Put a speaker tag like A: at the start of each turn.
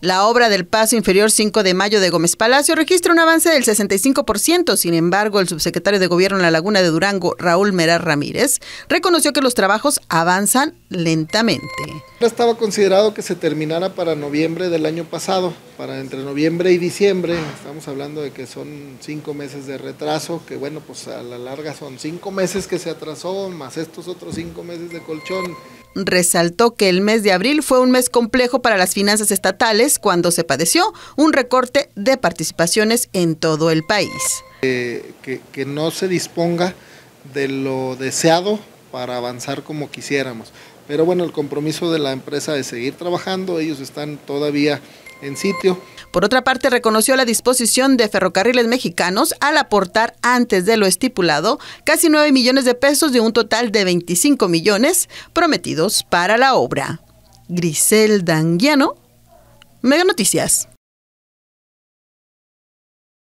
A: La obra del paso inferior 5 de mayo de Gómez Palacio registra un avance del 65%. Sin embargo, el subsecretario de Gobierno en la Laguna de Durango, Raúl Merar Ramírez, reconoció que los trabajos avanzan lentamente.
B: Estaba considerado que se terminara para noviembre del año pasado, para entre noviembre y diciembre, estamos hablando de que son cinco meses de retraso, que bueno, pues a la larga son cinco meses que se atrasó, más estos otros cinco meses de colchón.
A: Resaltó que el mes de abril fue un mes complejo para las finanzas estatales cuando se padeció un recorte de participaciones en todo el país.
B: Eh, que no se disponga de lo deseado para avanzar como quisiéramos. Pero bueno, el compromiso de la empresa es seguir trabajando,
A: ellos están todavía en sitio. Por otra parte, reconoció la disposición de Ferrocarriles Mexicanos al aportar antes de lo estipulado casi 9 millones de pesos de un total de 25 millones prometidos para la obra. Grisel Danguiano, Mega Noticias.